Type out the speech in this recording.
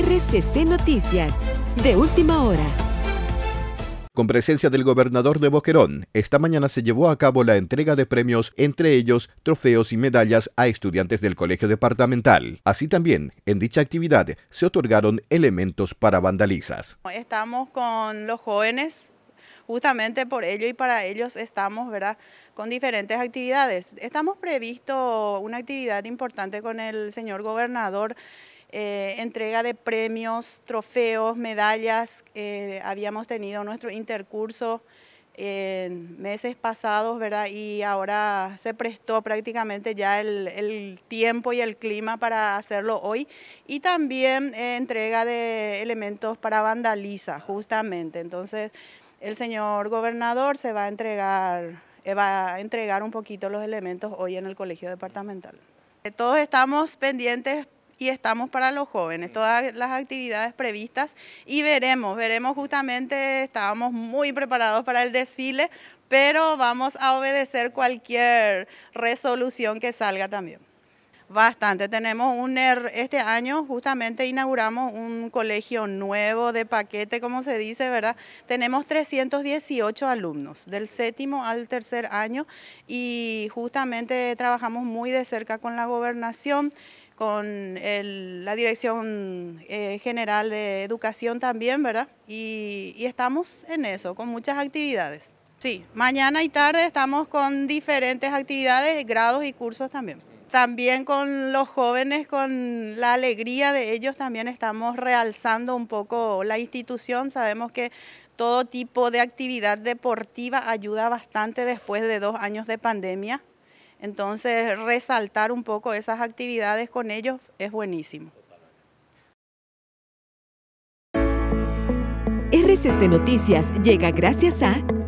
RCC Noticias, de última hora. Con presencia del gobernador de Boquerón, esta mañana se llevó a cabo la entrega de premios, entre ellos trofeos y medallas a estudiantes del Colegio Departamental. Así también, en dicha actividad se otorgaron elementos para vandalizas. Estamos con los jóvenes, justamente por ello y para ellos estamos, ¿verdad?, con diferentes actividades. Estamos previsto una actividad importante con el señor gobernador eh, entrega de premios, trofeos, medallas. Eh, habíamos tenido nuestro intercurso en meses pasados, ¿verdad? Y ahora se prestó prácticamente ya el, tiempo y el clima para hacerlo hoy. Y también eh, entrega de elementos para vandaliza, justamente. Entonces, el señor gobernador se va a entregar, va a entregar un poquito los elementos hoy en el colegio departamental. Todos estamos pendientes estamos para los jóvenes, todas las actividades previstas y veremos, veremos justamente, estábamos muy preparados para el desfile, pero vamos a obedecer cualquier resolución que salga también. Bastante, tenemos un er, este año justamente inauguramos un colegio nuevo de paquete, como se dice, ¿verdad? Tenemos 318 alumnos del séptimo al tercer año y justamente trabajamos muy de cerca con la gobernación con la Dirección eh, General de Educación también, ¿verdad? y, estamos en eso, con muchas actividades. Sí, mañana y tarde estamos con diferentes actividades, grados y cursos también. También con los jóvenes, con la alegría de ellos, también estamos realzando un poco la institución. Sabemos que todo tipo de actividad deportiva ayuda bastante después de dos años de pandemia. Entonces, resaltar un poco esas actividades con ellos es buenísimo. RCC Noticias llega gracias a...